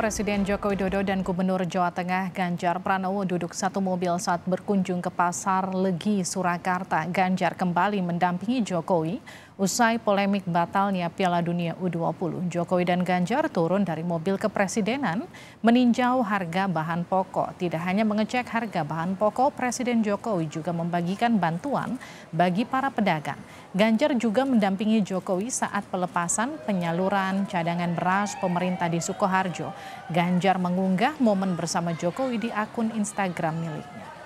Presiden Joko Widodo dan Gubernur Jawa Tengah Ganjar Pranowo duduk satu mobil saat berkunjung ke Pasar Legi, Surakarta. Ganjar kembali mendampingi Jokowi Usai polemik batalnya Piala Dunia U20, Jokowi dan Ganjar turun dari mobil kepresidenan meninjau harga bahan pokok. Tidak hanya mengecek harga bahan pokok, Presiden Jokowi juga membagikan bantuan bagi para pedagang. Ganjar juga mendampingi Jokowi saat pelepasan penyaluran cadangan beras pemerintah di Sukoharjo. Ganjar mengunggah momen bersama Jokowi di akun Instagram miliknya.